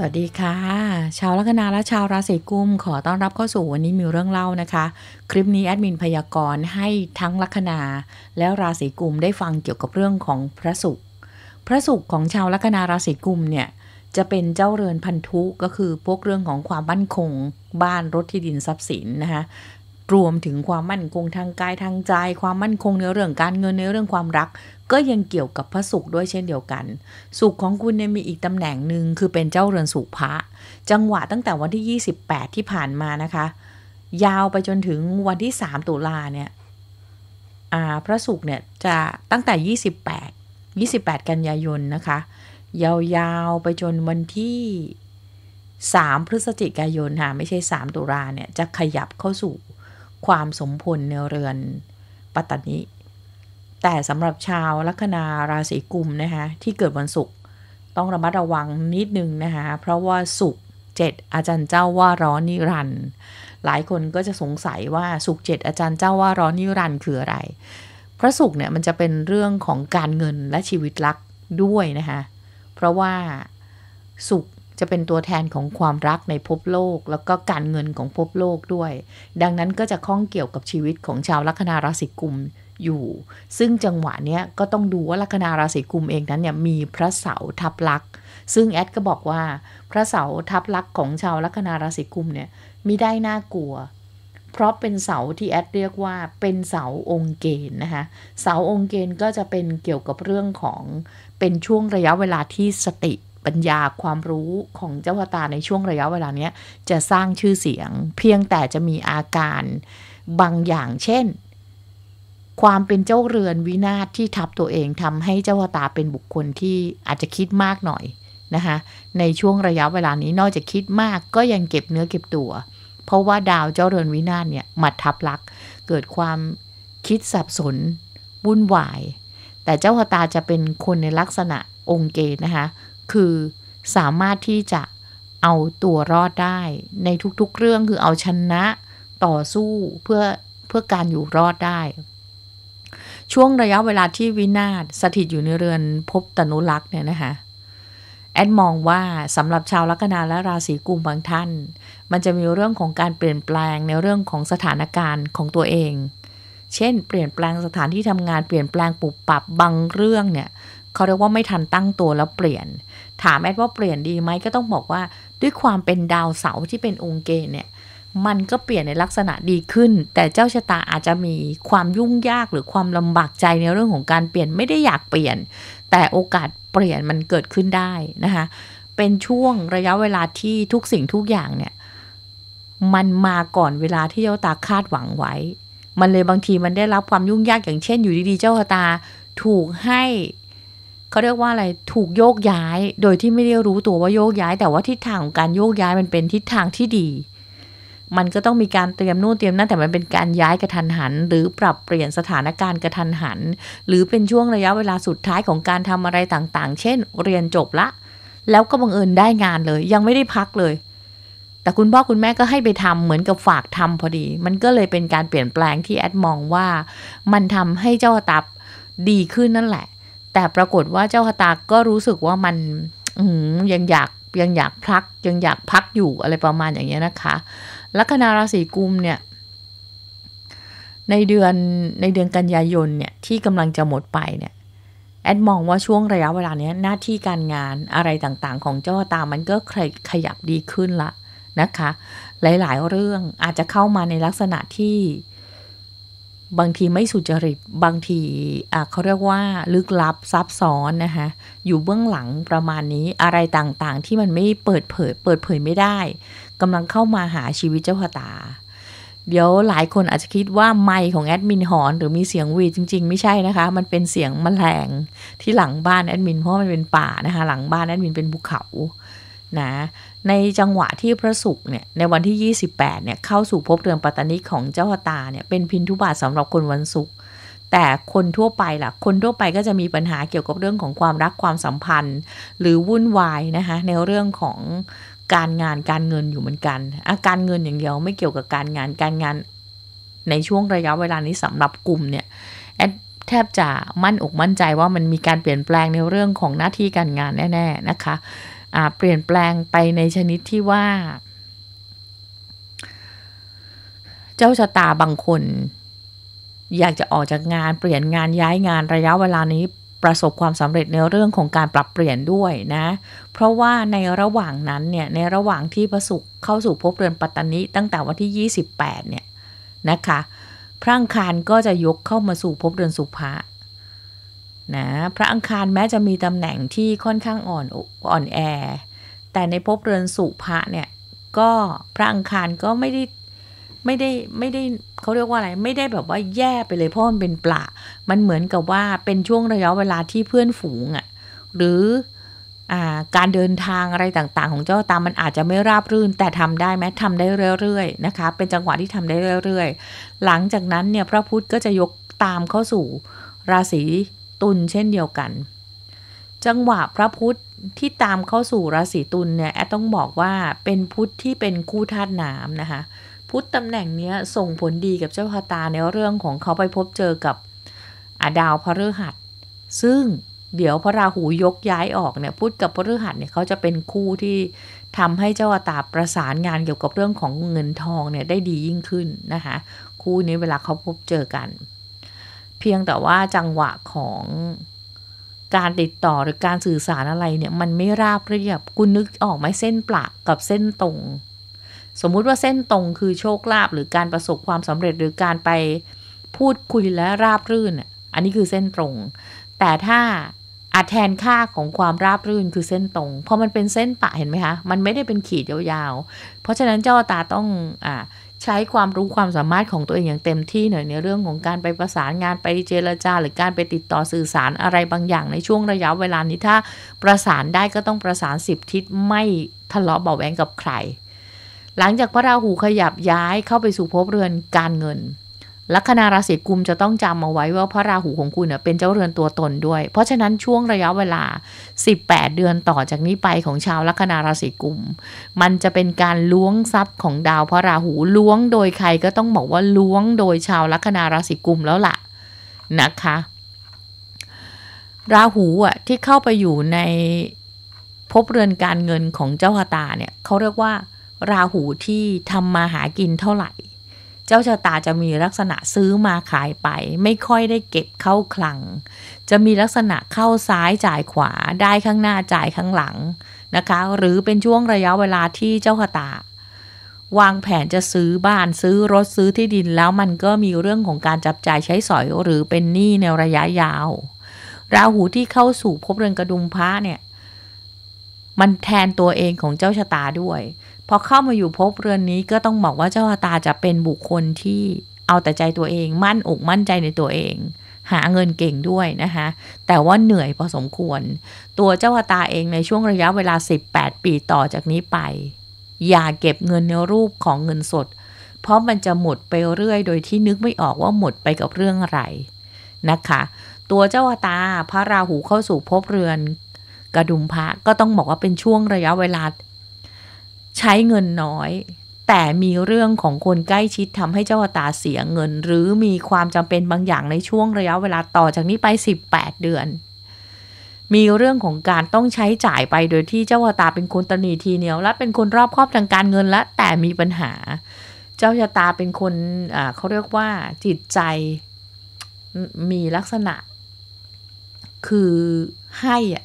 สวัสดีค่ะ ชาวลัคนาและชาวราศีกุมขอต้อนรับเข้าสู่วันนี้มีเรื่องเล่านะคะ คลิปนี้แอดมินพยากรณ์ให้ทั้งลัคนา และราศีกุมได้ฟังเกี่ยวกับเรื่องของพระศุกร์พระศุกร์ของชาวลัคนาราศีกุมเนี่ยจะเป็นเจ้าเรือนพันธุ ก็คือพวกเรื่องของความมั่นคงบ้านรถที่ดินทรัพย์สิน นะคะรวมถึงความมั่นคงทางกายทางใจ ความมั่นคงในเรื่องการเงินในเรื่องความรักก็ยังเกี่ยวกับพระสุขด้วยเช่นเดียวกันสุขของคุณเนี่ยมีอีกตำแหน่งหนึ่งคือเป็นเจ้าเรือนสุขพระจังหวะตั้งแต่วันที่ 28 ที่ผ่านมานะคะ ยาวไปจนถึงวันที่ 3 ตุลาเนี่ยพระสุขเนี่ยจะตั้งแต่ 28 28 กันยายนนะคะ ยาวๆไปจนวันที่ 3 พฤศจิกายนค่ะไม่ใช่ 3 ตุลาเนี่ย จะขยับเข้าสู่ความสมพลในเรือนปัตตานีแต่สำหรับชาวลัคนาราศีกุมนะคะที่เกิดวันศุกร์ต้องระมัดระวังนิดนึงนะคะเพราะว่าศุกร์7อาจารย์เจ้าว่าร้อนนิรันด์หลายคนก็จะสงสัยว่าศุกร์7อาจารย์เจ้าว่าร้อนนิรันด์คืออะไรพระศุกร์เนี่ยมันจะเป็นเรื่องของการเงินและชีวิตรักด้วยนะคะเพราะว่าศุกร์จะเป็นตัวแทนของความรักในภพโลกแล้วก็การเงินของภพโลกด้วย ดังนั้นก็จะข้องเกี่ยวกับชีวิตของชาวลัคนาราศีกุมอยู่ ซึ่งจังหวะเนี้ยก็ต้องดูว่าลัคนาราศีกุมเองนั้นเนี่ยมีพระเสาทับลักซึ่งแอดก็บอกว่าพระเสาทับลักของชาวลัคนาราศีกุมเนี่ยมิได้น่ากลัว เพราะเป็นเสาที่แอดเรียกว่าเป็นเสาองค์เกณฑ์นะคะเสาองค์เกณฑ์ก็จะเป็นเกี่ยวกับเรื่องของเป็นช่วงระยะเวลาที่สติปัญญาความรู้ของเจ้าพตาในช่วงระยะเวลาเนี้ยจะสร้างชื่อเสียงเพียงแต่จะมีอาการบางอย่างเช่นความเป็นเจ้าเรือนวินาศที่ทับตัวเองทำให้เจ้าวตาเป็นบุคคลที่อาจจะคิดมากหน่อยนะคะในช่วงระยะเวลานี้นอกจากคิดมากก็ยังเก็บเนื้อเก็บตัว เพราะว่าดาวเจ้าเรือนวินาศเนี่ยมาทับลักเกิดความคิดสับสนวุ่นวาย แต่เจ้าวตาจะเป็นคนในลักษณะองค์เกตนะคะคือสามารถที่จะเอาตัวรอดได้ในทุกๆ เรื่องคือเอาชนะต่อสู้เพื่อเพื่อการอยู่รอดได้ช่วงระยะเวลาที่วินาศสถิตอยู่ในเรือนพบตนุลักษ์เนี่ยนะคะแอดมองว่าสำหรับชาวลัคนาและราศีกุมบางท่าน มันจะมีเรื่องของการเปลี่ยนแปลงในเรื่องของสถานการณ์ของตัวเอง เช่นเปลี่ยนแปลงสถานที่ทำงานเปลี่ยนแปลงปรับปรับบางเรื่องเนี่ยเขาเรียกว่าไม่ทันตั้งตัวแล้วเปลี่ยน ถามแอดว่าเปลี่ยนดีไหมก็ต้องบอกว่าด้วยความเป็นดาวเสาร์ที่เป็นองค์เกณฑ์เนี่ยมันก็เปลี่ยนในลักษณะดีขึ้น แต่เจ้าชะตาอาจจะมีความยุ่งยากหรือความลำบากใจในเรื่องของการเปลี่ยนไม่ได้อยากเปลี่ยน แต่โอกาสเปลี่ยนมันเกิดขึ้นได้นะคะเป็นช่วงระยะเวลาที่ทุกสิ่งทุกอย่างเนี่ย มันมาก่อนเวลาที่เจ้าตาคาดหวังไว้ มันเลยบางทีมันได้รับความยุ่งยากอย่างเช่นอยู่ดีๆ เจ้าตาถูกให้เขาเรียกว่าอะไร ถูกโยกย้าย โดยที่ไม่ได้รู้ตัวว่าโยกย้าย แต่ว่าทิศทางของการโยกย้ายมันเป็นทิศทางที่ดีมันก็ต้องมีการเตรียมนู่นเตรียมนั่นแต่มันเป็นการย้ายกระทันหันหรือปรับเปลี่ยนสถานการณ์กระทันหัน หรือเป็นช่วงระยะเวลาสุดท้ายของการทำอะไรต่างๆ เช่น เรียนจบละ แล้วก็บังเอิญได้งานเลย ยังไม่ได้พักเลย แต่คุณพ่อคุณแม่ก็ให้ไปทำเหมือนกับฝากทำพอดี มันก็เลยเป็นการเปลี่ยนแปลงที่แอดมองว่า มันทำให้เจ้าตับดีขึ้นนั่นแหละ แต่ปรากฏว่าเจ้าตาก็รู้สึกว่ามันยังอยากยังอยากพัก ยังอยากพักอยู่อะไรประมาณอย่างเงี้ยนะคะลัคนาราศีกุมเนี่ยในเดือนในเดือนกันยายนเนี่ยที่กำลังจะหมดไปเนี่ยแอดมองว่าช่วงระยะเวลานี้หน้าที่การงานอะไรต่างๆ ของเจ้าตามันก็ขยับดีขึ้นละนะคะหลายๆ เรื่องอาจจะเข้ามาในลักษณะที่บางทีไม่สุจริตบางทีเขาเรียกว่าลึกลับซับซ้อนนะคะอยู่เบื้องหลังประมาณนี้อะไรต่างๆที่มันไม่เปิดเผย เปิดเผยไม่ได้กำลังเข้ามาหาชีวิตเจ้าพตา เดี๋ยวหลายคนอาจจะคิดว่าไมค์ของแอดมินหอน หรือมีเสียงวีจริง ๆ ไม่ใช่นะคะมันเป็นเสียงมแมลงที่หลังบ้านแอดมินเพราะมันเป็นป่านะคะหลังบ้านแอดมินเป็นภูเขานะในจังหวะที่พระศุกร์เนี่ยในวันที่ 28เนี่ยเข้าสู่ภพเรือนปัตตานิของเจ้าตาเนี่ยเป็นพินทุบาทสำหรับคนวันศุกร์แต่คนทั่วไปล่ะคนทั่วไปก็จะมีปัญหาเกี่ยวกับเรื่องของความรักความสัมพันธ์หรือวุ่นวายนะคะในเรื่องของการงานการเงินอยู่เหมือนกันอาการเงินอย่างเดียวไม่เกี่ยวกับการงาน การงานในช่วงระยะเวลานี้สำหรับกลุ่มเนี่ยแอดแทบจะมั่นอกมั่นใจว่ามันมีการเปลี่ยนแปลงในเรื่องของหน้าที่การงานแน่ๆนะคะะเปลี่ยนแปลงไปในชนิดที่ว่า เจ้าชะตาบางคน อยากจะออกจากงานเปลี่ยนงานย้ายงานระยะเวลานี้ประสบความสำเร็จในเรื่องของการปรับเปลี่ยนด้วยนะ เพราะว่าในระหว่างนั้นเนี่ยในระหว่างที่พระสุขเข้าสู่ภพเรือนปัตตานิตั้งแต่วันที่ 28เนี่ย นะคะ พระอังคาร ก็จะยกเข้ามาสู่ภพเรือนสุภะนะพระอังคารแม้จะมีตำแหน่งที่ค่อนข้างอ่อนอ่อนแอ แต่ในภพเรือนสุภะเนี่ย ก็พระอังคารก็ไม่ได้ไม่ได้ไม่ได้เขาเรียกว่าอะไรไม่ได้แบบว่าแย่ไปเลยเพราะมันเป็นปลา มันเหมือนกับว่าเป็นช่วงระยะเวลาที่เพื่อนฝูงอะ่ะหรือการเดินทางอะไรต่าง ๆ ของเจ้าตามมันอาจจะไม่ราบรื่น แต่ทำได้ไหมทำได้เรื่อยๆนะคะเป็นจังหวะที่ทำได้เรื่อย ๆ หลังจากนั้นเนี่ยพระพุธก็จะยกตามเข้าสู่ราศี ตุลเช่นเดียวกัน จังหวะพระพุธที่ตามเข้าสู่ราศีตุลเนี่ยแอดต้องบอกว่าเป็นพุธที่เป็นคู่ธาตุน้ำนะคะพุทธตำแหน่งนี้ส่งผลดีกับเจ้าพาตาในเรื่องของเขาไปพบเจอกับอาดาวพฤหัส ซึ่งเดี๋ยวพระราหูยกย้ายออกเนี่ยพุทธกับพฤหัสเนี่ยเขาจะเป็นคู่ที่ทำให้เจ้าาตาประสานงานเกี่ยวกับเรื่องของเงินทองเนี่ยได้ดียิ่งขึ้นนะคะ คู่นี้เวลาเขาพบเจอกัน เพียงแต่ว่าจังหวะของการติดต่อหรือการสื่อสารอะไรเนี่ยมันไม่ราบเรียบคุณนึกออกไหมเส้นปลักกับเส้นตรงสมมุติว่าเส้นตรงคือโชคลาภหรือการประสบความสำเร็จหรือการไปพูดคุยและราบรื่น อันนี้คือเส้นตรง แต่ถ้าอาจแทนค่าของความราบรื่นคือเส้นตรง เพราะมันเป็นเส้นปะเห็นไหมคะมันไม่ได้เป็นขีดยาวๆ เพราะฉะนั้นเจ้าตาต้องอใช้ความรู้ความสามารถของตัวเองอย่างเต็มที่หน่อยในเรื่องของการไปประสานงานไปเจรจาหรือการไปติดต่อสื่อสารอะไรบางอย่าง ในช่วงระยะเวลานี้ถ้าประสานได้ก็ต้องประสานสิบทิศไม่ทะเลาะเบาแวงกับใครหลังจากพระราหูขยับย้ายเข้าไปสู่ภพเรือนการเงินลัคนาราศีกุมจะต้องจำเอาไว้ว่าพระราหูของคุณเป็นเจ้าเรือนตัวตนด้วย เพราะฉะนั้นช่วงระยะเวลา 18 เดือนต่อจากนี้ไปของชาวลัคนาราศีกุม มันจะเป็นการล้วงทรัพย์ของดาวพระราหูล้วงโดยใครก็ต้องบอกว่าล้วงโดยชาวลัคนาราศีกุมแล้วล่ะนะคะ ราหูอ่ะที่เข้าไปอยู่ในภพเรือนการเงินของเจ้าพตาเนี่ยเขาเรียกว่าราหูที่ทำมาหากินเท่าไหร่ เจ้าชะตาจะมีลักษณะซื้อมาขายไป ไม่ค่อยได้เก็บเข้าคลัง จะมีลักษณะเข้าซ้ายจ่ายขวาได้ข้างหน้าจ่ายข้างหลังนะคะหรือเป็นช่วงระยะเวลาที่เจ้าชะตา วางแผนจะซื้อบ้านซื้อรถซื้อที่ดินแล้วมันก็มีเรื่องของการจับจ่ายใช้สอยหรือเป็นหนี้ในระยะยาว ราหูที่เข้าสู่ภพเรือนกระดุมพระเนี่ยมันแทนตัวเองของเจ้าชะตาด้วยพอเข้ามาอยู่พบเรือนนี้ก็ต้องบอกว่าเจ้าตาจะเป็นบุคคลที่เอาแต่ใจตัวเองมั่นอกมั่นใจในตัวเอง หาเงินเก่งด้วยนะคะแต่ว่าเหนื่อยพอสมควร ตัวเจ้าตาเองในช่วงระยะเวลา 18 ปีต่อจากนี้ไป อย่าเก็บเงินในรูปของเงินสด เพราะมันจะหมดไปเรื่อยโดยที่นึกไม่ออกว่าหมดไปกับเรื่องอะไรนะคะตัวเจ้าตาพระราหูเข้าสู่ภพเรือนกระดุมพระก็ต้องบอกว่าเป็นช่วงระยะเวลาใช้เงินน้อย แต่มีเรื่องของคนใกล้ชิดทำให้เจ้าตาเสียเงิน หรือมีความจำเป็นบางอย่างในช่วงระยะเวลาต่อจากนี้ไป 18 เดือน มีเรื่องของการต้องใช้จ่ายไปโดยที่เจ้าตาเป็นคนตนีทีเหนียวและเป็นคนรอบครอบทางการเงินและแต่มีปัญหา เจ้าชะตาเป็นคนเขาเรียกว่าจิตใจมีลักษณะ คือให้อะ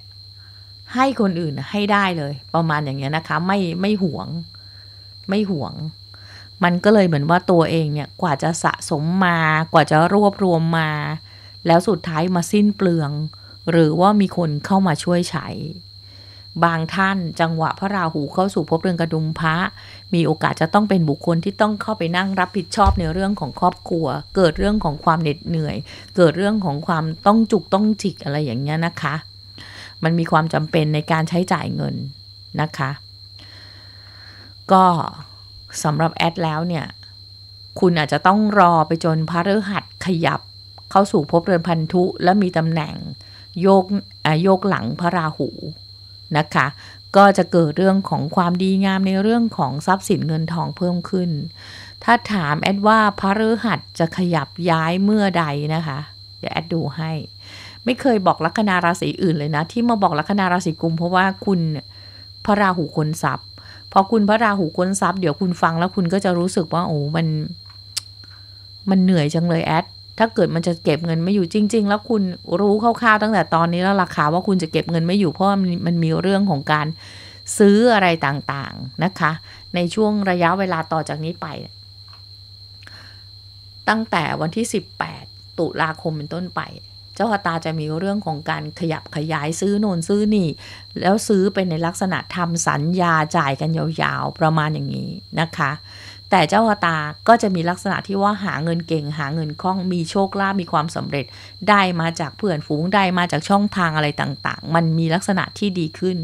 ให้คนอื่นให้ได้เลย ประมาณอย่างเงี้ยนะคะไม่ไม่หวง ไม่หวง มันก็เลยเหมือนว่าตัวเองเนี่ยกว่าจะสะสมมากว่าจะรวบรวมมาแล้วสุดท้ายมาสิ้นเปลือง หรือว่ามีคนเข้ามาช่วยใช้บางท่านจังหวะพระราหูเข้าสู่ภพเรือนกระดุมพระ มีโอกาสจะต้องเป็นบุคคลที่ต้องเข้าไปนั่งรับผิดชอบในเรื่องของครอบครัว เกิดเรื่องของความเหน็ดเหนื่อย เกิดเรื่องของความต้องจุกต้องจิกอะไรอย่างเงี้ยนะคะมันมีความจำเป็นในการใช้จ่ายเงินนะคะ ก็สำหรับแอดแล้วเนี่ย คุณอาจจะต้องรอไปจนพระฤหัสขยับเข้าสู่ภพเรือนพันธุ และมีตำแหน่งโยกโยกหลังพระราหูนะคะ ก็จะเกิดเรื่องของความดีงามในเรื่องของทรัพย์สินเงินทองเพิ่มขึ้น ถ้าถามแอดว่าพระฤหัสจะขยับย้ายเมื่อใดนะคะเดี๋ยวแอดดูให้ไม่เคยบอกลัคนาราศีอื่นเลยนะ ที่มาบอกลัคนาราศีกุมเพราะว่าคุณพระราหูคนทรัพย์พอคุณพระราหูคนทรัพย์เดี๋ยวคุณฟังแล้วคุณก็จะรู้สึกว่าโอ้ มันมันเหนื่อยจังเลยแอดถ้าเกิดมันจะเก็บเงินไม่อยู่จริง ๆ แล้วคุณรู้คร่าวๆตั้งแต่ตอนนี้แล้วราคาว่าคุณจะเก็บเงินไม่อยู่เพราะมันมีเรื่องของการซื้ออะไรต่างๆนะคะ ในช่วงระยะเวลาต่อจากนี้ไป ตั้งแต่วันที่ 18 ตุลาคมเป็นต้นไปเจ้าชะตาจะมีเรื่องของการขยับขยายซื้อโน่นซื้อนี่ แล้วซื้อเป็นในลักษณะทำสัญญาจ่ายกันยาวๆ ประมาณอย่างนี้นะคะแต่เจ้ากตาก็จะมีลักษณะที่ว่าหาเงินเก่งหาเงินคล่องมีโชคลาภมีความสำเร็จได้มาจากเพื่อนฝูงได้มาจากช่องทางอะไรต่างๆ มันมีลักษณะที่ดีขึ้น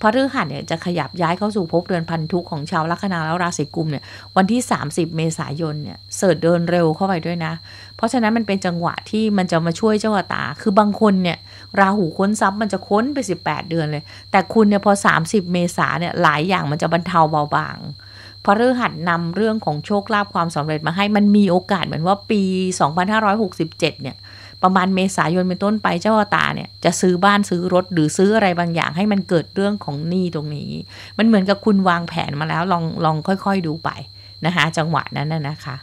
พระฤหัสเนี่ยจะขยับย้ายเข้าสู่ภพเรือนพันธุของชาวลัคนาแล้วราศีกุมเนี่ยวันที่ 30 เมษายนเนี่ยเสด็จเดินเร็วเข้าไปด้วยนะ เพราะฉะนั้นมันเป็นจังหวะที่มันจะมาช่วยเจ้ากตา คือบางคนเนี่ยราหูค้นทรัพย์มันจะค้นไป 18 เดือนเลย แต่คุณเนี่ยพอ30 เมษาเนี่ยหลายอย่างมันจะบรรเทาเบาบางพระฤหัสนำเรื่องของโชคลาภความสำเร็จมาให้มันมีโอกาสเหมือนว่าปี 2567เนี่ยประมาณเมษายนเป็นต้นไปเจ้าตาเนี่ยจะซื้อบ้านซื้อรถหรือซื้ออะไรบางอย่างให้มันเกิดเรื่องของหนี้ตรงนี้ มันเหมือนกับคุณวางแผนมาแล้วลองลองค่อยๆดูไปนะคะจังหวะนั้นนนะคะ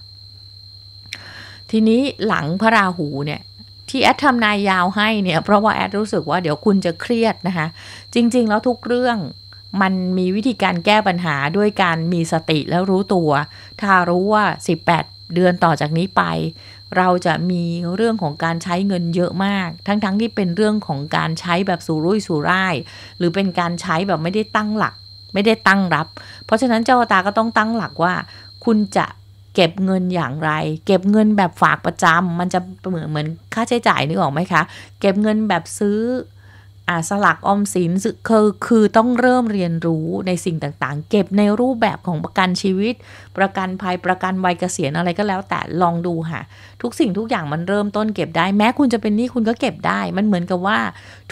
ทีนี้หลังพระราหูเนี่ยที่แอดทำนายยาวให้เนี่ยเพราะว่าแอดรู้สึกว่าเดี๋ยวคุณจะเครียดนะคะจริงๆแล้วทุกเรื่องมันมีวิธีการแก้ปัญหาด้วยการมีสติแล้วรู้ตัว ถ้ารู้ว่า 18 เดือนต่อจากนี้ไป เราจะมีเรื่องของการใช้เงินเยอะมากทั้งๆทที่เป็นเรื่องของการใช้แบบสุรุ่ยสุร่าย หรือเป็นการใช้แบบไม่ได้ตั้งหลัก ไม่ได้ตั้งรับ เพราะฉะนั้นเจ้าตาก็ต้องตั้งหลักว่า คุณจะเก็บเงินอย่างไร เก็บเงินแบบฝากประจำ มันจะเหมือนเหมือนค่าใช้จ่ายนึกออกไหมคะ เก็บเงินแบบซื้ออาสลักออมสินคือคือต้องเริ่มเรียนรู้ในสิ่งต่างๆ เก็บในรูปแบบของประกันชีวิตประกันภัยประกันวัยเกษียณอะไรก็แล้วแต่ลองดูค่ะ ทุกสิ่งทุกอย่างมันเริ่มต้นเก็บได้ แม้คุณจะเป็นหนี้คุณก็เก็บได้ มันเหมือนกับว่า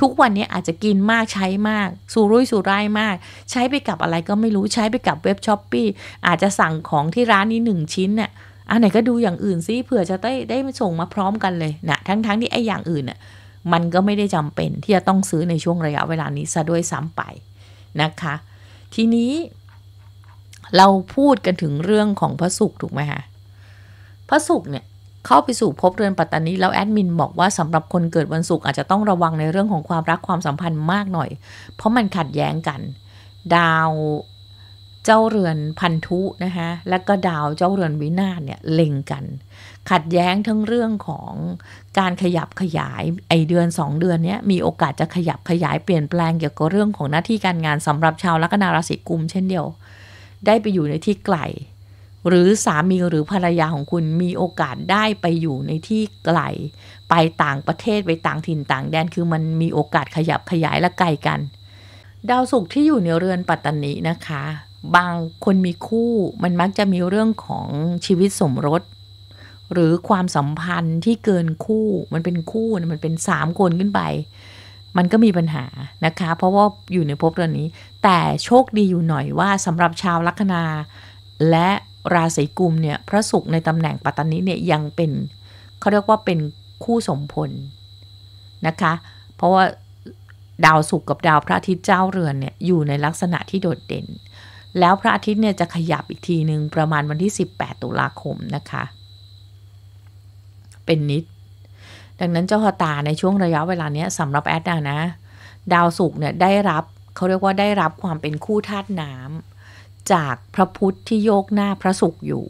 ทุกวันนี้อาจจะกินมากใช้มากสูรุ่ยสูร่ายมาก ใช้ไปกับอะไรก็ไม่รู้ใช้ไปกับเว็บช้อปปี้อาจจะสั่งของที่ร้านนี้หนึ่งชิ้นเนี่ยอันไหนก็ดูอย่างอื่นซิเผื่อจะได้ได้ส่งมาพร้อมกันเลยนะทั้งๆทที่ไอ้อย่างอื่นน่ยมันก็ไม่ได้จำเป็นที่จะต้องซื้อในช่วงระยะเวลานี้ซะด้วยซ้ำไปนะคะทีนี้เราพูดกันถึงเรื่องของพระสุขถูกไหมคะพระสุขเนี่ยเข้าไปสู่พบเรือนปัตตานีแล้วแอดมินบอกว่าสำหรับคนเกิดวันศุกร์อาจจะต้องระวังในเรื่องของความรักความสัมพันธ์มากหน่อย เพราะมันขัดแย้งกัน ดาวเจ้าเรือนพันธุนะคะและก็ดาวเจ้าเรือนวินาศเนี่ยเล็งกันขัดแย้งทั้งเรื่องของการขยับขยายไอเดือน 2 เดือนนี้มีโอกาสจะขยับขยายเปลี่ยนแปลง เกี่ยวกับเรื่องของหน้าที่การงานสำหรับชาวลัคนาราศีกุมเช่นเดียว ได้ไปอยู่ในที่ไกล หรือสามีหรือภรรยาของคุณมีโอกาสได้ไปอยู่ในที่ไกล ไปต่างประเทศไปต่างถิ่นต่างแดนคือมันมีโอกาสขยับขยายและไกลกัน ดาวศุกร์ที่อยู่ในเรือนปัตตานีนะคะ บางคนมีคู่มันมักจะมีเรื่องของชีวิตสมรสหรือความสัมพันธ์ที่เกินคู่มันเป็นคู่ มันเป็นสามคนขึ้นไป มันก็มีปัญหานะคะ เพราะว่าอยู่ในภพเรือนนี้ แต่โชคดีอยู่หน่อยว่าสำหรับชาวลัคนา และราศีกุมเนี่ยพระศุกร์ในตำแหน่งปัตตานีเนี่ยยังเป็นเขาเรียกว่าเป็นคู่สมพลนะคะ เพราะว่าดาวศุกร์กับดาวพระอาทิตย์เจ้าเรือนเนี่ยอยู่ในลักษณะที่โดดเด่น แล้วพระอาทิตย์เนี่ยจะขยับอีกทีหนึ่งประมาณวันที่ 18 ตุลาคมนะคะเป็นนิดดังนั้นเจ้าชะตาในช่วงระยะเวลาเนี้ยสำหรับแอดนะนะ ดาวศุกร์เนี่ยได้รับเขาเรียกว่าได้รับความเป็นคู่ธาตุน้ำ จากพระพุทธที่โยกหน้าพระศุกร์อยู่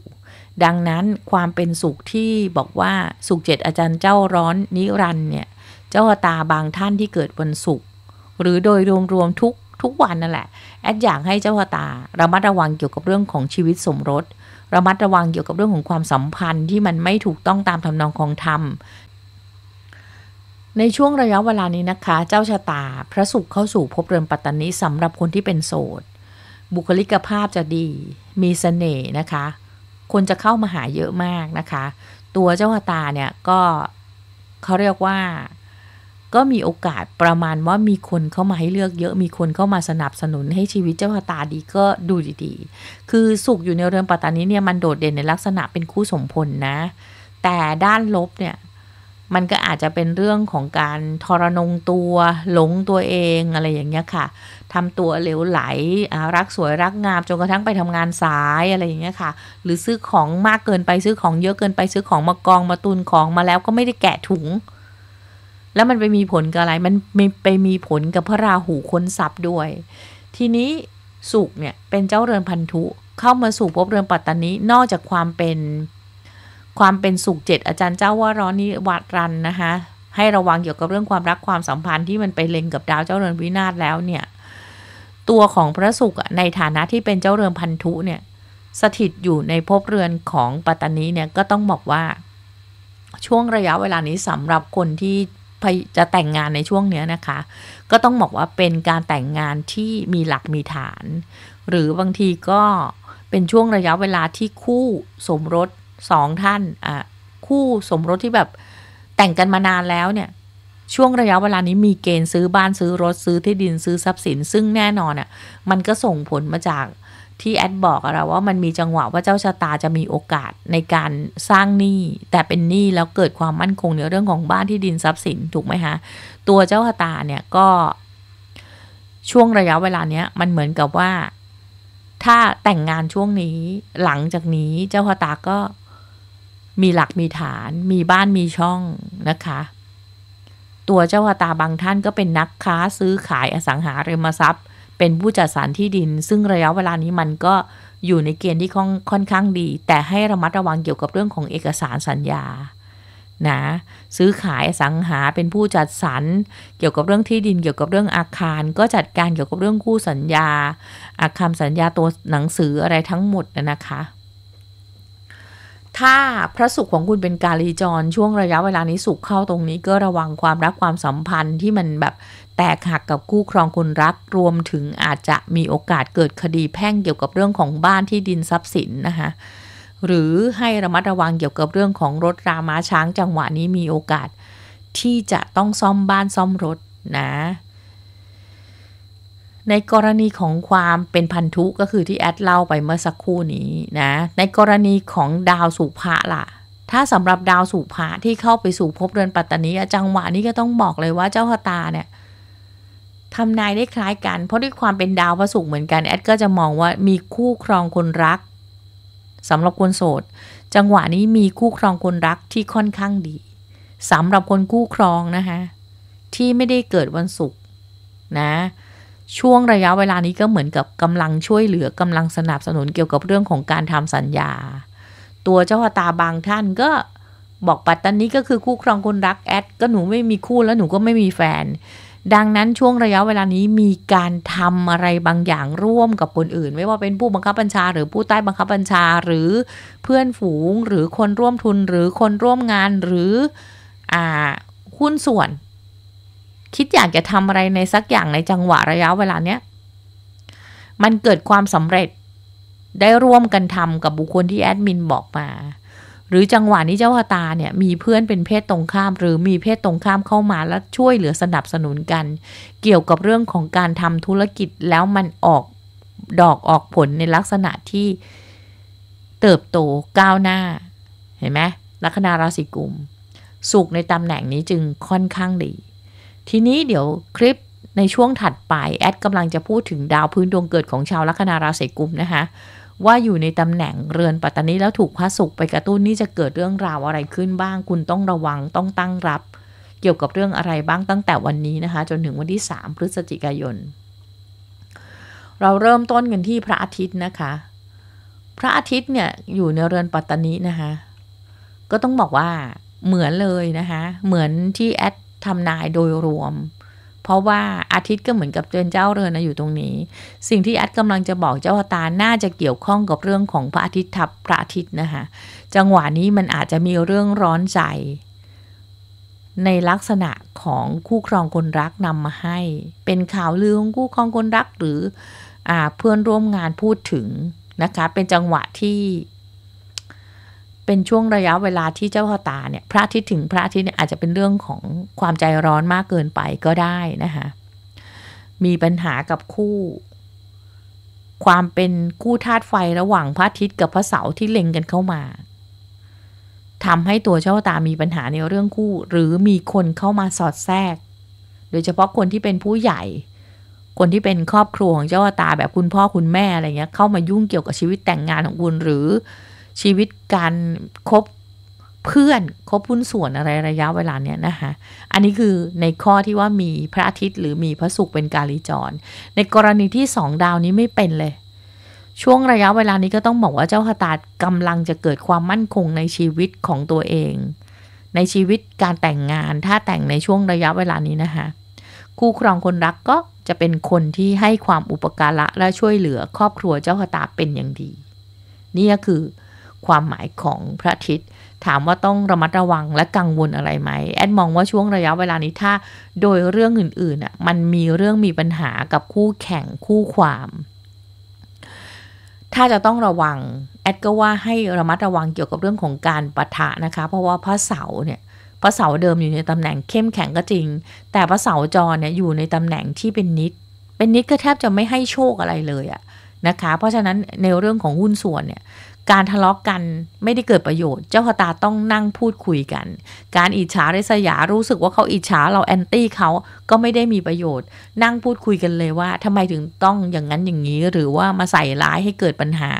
ดังนั้นความเป็นสุกที่บอกว่าสุกเจ็ดอาจารย์เจ้าร้อนนิรันเนี่ยเจ้าตาบางท่านที่เกิดวันศุกร์หรือโดยรวม ๆ ทุก ทุกวันนั่นแหละแอดอยากให้เจ้าตาระมัดระวังเกี่ยวกับเรื่องของชีวิตสมรสระมัดระวังเกี่ยวกับเรื่องของความสัมพันธ์ที่มันไม่ถูกต้องตามทำนองของธรรม ในช่วงระยะเวลานี้นะคะ เจ้าชะตาพระสุขเข้าสู่ภพเรือนปัตตานีสำหรับคนที่เป็นโสด บุคลิกภาพจะดี มีสเสน่ห์นะคะคนจะเข้ามาหาเยอะมากนะคะ ตัวเจ้าชะตาเนี่ย ก็เขาเรียกว่าก็มีโอกาสประมาณว่ามีคนเข้ามาให้เลือกเยอะมีคนเข้ามาสนับสนุนให้ชีวิตเจ้าพตาดีก็ดูดีๆคือสุขอยู่ในเรือนปัตตานี้เนี่ย มันโดดเด่นในลักษณะเป็นคู่สมพลนะ แต่ด้านลบเนี่ย มันก็อาจจะเป็นเรื่องของการทรนงตัว หลงตัวเองอะไรอย่างเงี้ยค่ะทำตัวเหลวไหล รักสวยรักงามจนกระทั่งไปทำงานสายอะไรอย่างเงี้ยค่ะหรือซื้อของมากเกินไปซื้อของเยอะเกินไปซื้อของมากองมาตุนของมาแล้วก็ไม่ได้แกะถุงแล้วมันไปมีผลกับอะไร มันไปมีผลกับพระราหูค้นทรัพย์ด้วย ทีนี้สุขเนี่ยเป็นเจ้าเรือนพันธุ เข้ามาสู่ภพเรือนปัตตานีนอกจากความเป็นความเป็นสุขเจ็ดอาจารย์เจ้าว่าร้อนนี้วัดรันนะคะให้ระวังเกี่ยวกับเรื่องความรักความสัมพันธ์ที่มันไปเล็งกับดาวเจ้าเรือนวินาศแล้วเนี่ย ตัวของพระสุขในฐานะที่เป็นเจ้าเรือนพันธุเนี่ยสถิตอยู่ในภพเรือนของปัตตานีเนี่ยก็ต้องบอกว่า ช่วงระยะเวลานี้สำหรับคนที่จะแต่งงานในช่วงเนี้ยนะคะก็ต้องบอกว่าเป็นการแต่งงานที่มีหลักมีฐาน หรือบางทีก็เป็นช่วงระยะเวลาที่คู่สมรสสองท่าน อ่ะคู่สมรสที่แบบแต่งกันมานานแล้วเนี่ยช่วงระยะเวลานี้มีเกณฑ์ซื้อบ้านซื้อรถซื้อที่ดินซื้อทรัพย์สิน ซึ่งแน่นอนอะ่ะมันก็ส่งผลมาจากที่แอดบอกเราว่า มันมีจังหวะว่าเจ้า ชะตาจะมีโอกาสในการสร้างหนี้ แต่เป็นหนี้แล้ว เกิดความมั่นคงในเรื่องของบ้านที่ดิน ทรัพย์สินถูกไหมคะตัวเจ้าชะตา เนี่ยก็ช่วงระยะเวลา เนี้ย มันเหมือนกับว่าถ้าแต่งงานช่วงนี้หลังจากนี้เจ้าชะตาก็มีหลักมีฐาน มีบ้านมีช่องนะคะ ตัวเจ้าชะตาบางท่านก็เป็นนักค้าซื้อขายอสังหาริมทรัพย์เป็นผู้จัดสรรที่ดินซึ่งระยะเวลานี้มันก็อยู่ในเกณฑ์ที่ค่อนค่อนข้างดี แต่ให้ระมัดระวังเกี่ยวกับเรื่องของเอกสารสัญญานะซื้อขายสังหาเป็นผู้จัดสรรเกี่ยวกับเรื่องที่ดินเกี่ยวกับเรื่องอาคาร ก็จัดการเกี่ยวกับเรื่องคู่สัญญา อาคำสัญญาตัวหนังสืออะไรทั้งหมดนะคะ ถ้าพระสุขของคุณเป็นกาลีจรช่วงระยะเวลานี้สุขเข้าตรงนี้ ก็ระวังความรักความสัมพันธ์ที่มันแบบแตกหักกับคู่ครองคนรักรวมถึงอาจจะมีโอกาสเกิดคดีแพ่งเกี่ยวกับเรื่องของบ้านที่ดินทรัพย์สินนะคะหรือให้ระมัดระวังเกี่ยวกับเรื่องของรถรามาช้างจังหวะนี้มีโอกาสที่จะต้องซ่อมบ้านซ่อมรถนะ ในกรณีของความเป็นพันธุก็คือที่แอดเล่าไปเมื่อสักครู่นี้นะ ในกรณีของดาวสุภาล่ะถ้าสำหรับดาวสุภะที่เข้าไปสู่ภพเรือนปัตตานีจังหวะนี้ก็ต้องบอกเลยว่าเจ้าพตาเนี่ยทำนายได้คล้ายกัน เพราะด้วยความเป็นดาวพระศุกร์เหมือนกันแอดก็จะมองว่ามีคู่ครองคนรักสำหรับคนโสด จังหวะนี้มีคู่ครองคนรักที่ค่อนข้างดีสำหรับคนคู่ครองนะคะที่ไม่ได้เกิดวันศุกร์นะช่วงระยะเวลานี้ก็เหมือนกับกำลังช่วยเหลือกำลังสนับสนุนเกี่ยวกับเรื่องของการทำสัญญา ตัวเจ้าตาบางท่านก็บอกปัตตานี้ก็คือคู่ครองคนรักแอดก็หนูไม่มีคู่แล้วหนูก็ไม่มีแฟนดังนั้นช่วงระยะเวลานี้มีการทำอะไรบางอย่างร่วมกับคนอื่น ไม่ว่าเป็นผู้บังคับบัญชา หรือผู้ใต้บังคับบัญชา หรือเพื่อนฝูงหรือคนร่วมทุนหรือคนร่วมงานหรืออ่าหุ้นส่วน คิดอยากจะทำอะไรในสักอย่างในจังหวะระยะเวลาเนี้ยมันเกิดความสำเร็จได้ร่วมกันทำกับบุคคลที่แอดมินบอกมาหรือจังหวะนี้เจ้าตาเนี่ยมีเพื่อนเป็นเพศตรงข้ามหรือมีเพศตรงข้ามเข้ามาแล้วช่วยเหลือสนับสนุนกัน เกี่ยวกับเรื่องของการทำธุรกิจแล้วมันออกดอกออกผลในลักษณะที่เติบโตก้าวหน้า เห็นไหมลัคนาราศีกุมสุขในตำแหน่งนี้จึงค่อนข้างดี ทีนี้เดี๋ยวคลิปในช่วงถัดไปแอดกำลังจะพูดถึงดาวพื้นดวงเกิดของชาวลัคนาราศีกุมนะคะว่าอยู่ในตำแหน่งเรือนปัตตานีแล้วถูกพระศุกร์ไปกระตุ้นนี่จะเกิดเรื่องราวอะไรขึ้นบ้างคุณต้องระวังต้องตั้งรับเกี่ยวกับเรื่องอะไรบ้างตั้งแต่วันนี้นะคะจนถึงวันที่ 3 พฤศจิกายน เราเริ่มต้นกันที่พระอาทิตย์นะคะ พระอาทิตย์เนี่ยอยู่ในเรือนปัตตานีนะคะก็ต้องบอกว่าเหมือนเลยนะคะ เหมือนที่แอดทำนายโดยรวมเพราะว่าอาทิตย์ก็เหมือนกับเตือนเจ้าเรือนอยู่ตรงนี้ สิ่งที่อัดกำลังจะบอกเจ้าตาน่าจะเกี่ยวข้องกับเรื่องของพระอาทิตย์ทับพระอาทิตย์นะคะจังหวะนี้มันอาจจะมีเรื่องร้อนใจ ในลักษณะของคู่ครองคนรักนำมาให้ เป็นข่าวลือของคู่ครองคนรักหรืออเพื่อนร่วมงานพูดถึงนะคะเป็นจังหวะที่เป็นช่วงระยะเวลาที่เจ้าพตาเนี่ยพระอาทิตย์ถึงพระอาทิตย์เนี่ยอาจจะเป็นเรื่องของความใจร้อนมากเกินไปก็ได้นะคะมีปัญหากับคู่ความเป็นคู่ธาตุไฟระหว่างพระอาทิตย์กับพระเสาร์ที่เล็งกันเข้ามาทำให้ตัวเจ้าตามีปัญหาในเรื่องคู่หรือมีคนเข้ามาสอดแทรก โดยเฉพาะคนที่เป็นผู้ใหญ่ คนที่เป็นครอบครัวของเจ้าตาแบบคุณพ่อคุณแม่อะไรเงี้ยเข้ามายุ่งเกี่ยวกับชีวิตแต่งงานของคุณหรือชีวิตการคบเพื่อนคบหุ้นส่วนอะไรระยะเวลาเนี้ยนะคะอันนี้คือในข้อที่ว่ามีพระอาทิตย์หรือมีพระศุกร์เป็นกาลิจร ในกรณีที่สองดาวนี้ไม่เป็นเลย ช่วงระยะเวลานี้ก็ต้องบอกว่าเจ้าคตากำลังจะเกิดความมั่นคงในชีวิตของตัวเอง ในชีวิตการแต่งงานถ้าแต่งในช่วงระยะเวลานี้นะคะคู่ครองคนรักก็จะเป็นคนที่ให้ความอุปการะและช่วยเหลือครอบครัวเจ้าคตาเป็นอย่างดี นี่ก็คือความหมายของพระอาทิตย์ถามว่าต้องระมัดระวังและกังวลอะไรไหมแอดมองว่าช่วงระยะเวลานี้ถ้าโดยเรื่องอื่นๆอ่ะมันมีเรื่องมีปัญหากับคู่แข่งคู่ความ ถ้าจะต้องระวังแอดก็ว่าให้ระมัดระวังเกี่ยวกับเรื่องของการปะทะนะคะ เพราะว่าพระเสาเนี่ยพระเสาเดิมอยู่ในตำแหน่งเข้มแข็งก็จริง แต่พระเสาจรเนี่ยอยู่ในตำแหน่งที่เป็นนิด เป็นนิดก็แทบจะไม่ให้โชคอะไรเลยอะนะคะ เพราะฉะนั้นในเรื่องของหุ้นส่วนเนี่ยการทะเลาะกกันไม่ได้เกิดประโยชน์ เจ้าพตาต้องนั่งพูดคุยกัน การอิจฉาริษยารู้สึกว่าเขาอิจฉาเราแอนตี้เขาก็ไม่ได้มีประโยชน์ นั่งพูดคุยกันเลยว่า ทำไมถึงต้องอย่างนั้นอย่างนี้หรือว่ามาใส่ร้ายให้เกิดปัญหา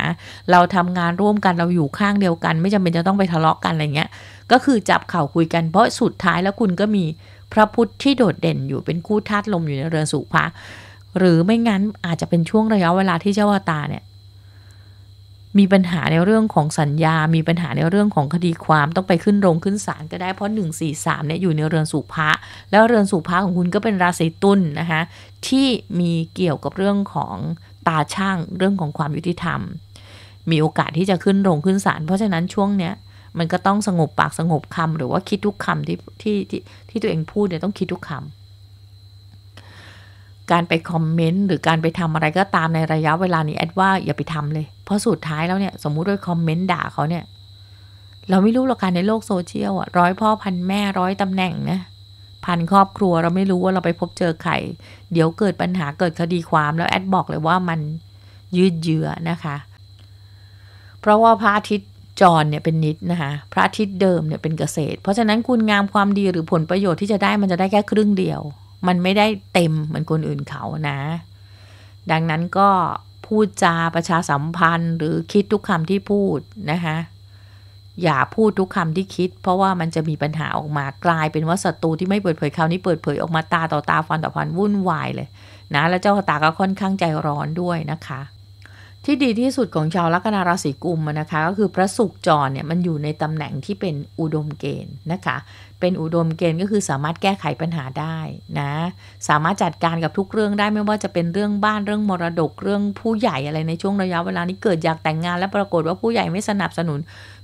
เราทำงานร่วมกันเราอยู่ข้างเดียวกัน ไม่จำเป็นจะต้องไปทะเลาะกกันอะไรเงี้ย ก็คือจับเข่าคุยกันเพราะสุดท้ายแล้วคุณก็มีพระพุทธที่โดดเด่นอยู่เป็นคู่ธาตุลมอยู่ในเรือนสุภะหรือไม่งั้นอาจจะเป็นช่วงระยะเวลาที่เจ้าวตาเนี่ยมีปัญหาในเรื่องของสัญญา มีปัญหาในเรื่องของคดีความต้องไปขึ้นโรงขึ้นศาลก็ได้เพราะ 143เนี่ยอยู่ในเรือนสุภาแล้วเรือนสุภาของคุณก็เป็นราศีตุลนนะคะที่มีเกี่ยวกับเรื่องของตาช่างเรื่องของความยุติธรรมมีโอกาสที่จะขึ้นโรงขึ้นศาลเพราะฉะนั้นช่วงเนี้ยมันก็ต้องสงบปากสงบคำหรือว่าคิดทุกคำที่ที่ที่ที่ตัวเองพูดเนี่ยต้องคิดทุกคำการไปคอมเมนต์ หรือการไปทำอะไรก็ตามในระยะเวลานี้แอดว่าอย่าไปทำเลย เพราะสุดท้ายแล้วเนี่ยสมมุติด้วยคอมเมนต์ด่าเขาเนี่ยเราไม่รู้หรอกการในโลกโซเชียลอะร้อยพ่อพันแม่ร้อยตำแหน่งนะพันครอบครัวเราไม่รู้ว่าเราไปพบเจอใคร เดี๋ยวเกิดปัญหาเกิดคดีความแล้วแอดบอกเลยว่ามันยืดเยื้อนะคะ เพราะว่าพระอาทิตย์จรเนี่ยเป็นนิดนะคะพระอาทิตย์เดิมเนี่ยเป็นเกษตร เพราะฉะนั้นคุณงามความดีหรือผลประโยชน์ที่จะได้มันจะได้แค่ครึ่งเดียวมันไม่ได้เต็มเหมือนคนอื่นเขานะ ดังนั้นก็พูดจา ประชาสัมพันธ์หรือคิดทุกคำที่พูดนะคะ อย่าพูดทุกคำที่คิด เพราะว่ามันจะมีปัญหาออกมากลายเป็นว่าศัตรูที่ไม่เปิดเผยคราวนี้เปิดเผยออกมาตาต่อตาฟันต่อฟัน วุ่นวายเลย นะแล้วเจ้าตาก็ค่อนข้างใจร้อนด้วยนะคะที่ดีที่สุดของชาวลัคนาราศีกุมนะคะ ก็คือพระศุกร์จรเนี่ยมันอยู่ในตำแหน่งที่เป็นอุดมเกณฑ์นะคะ เป็นอุดมเกณฑ์ก็คือสามารถแก้ไขปัญหาได้นะสามารถจัดการกับทุกเรื่องได้ไม่ว่าจะเป็นเรื่องบ้านเรื่องมรดกเรื่องผู้ใหญ่อะไรในช่วงระยะเวลานี้เกิดอยากแต่งงาน และปรากฏว่าผู้ใหญ่ไม่สนับสนุน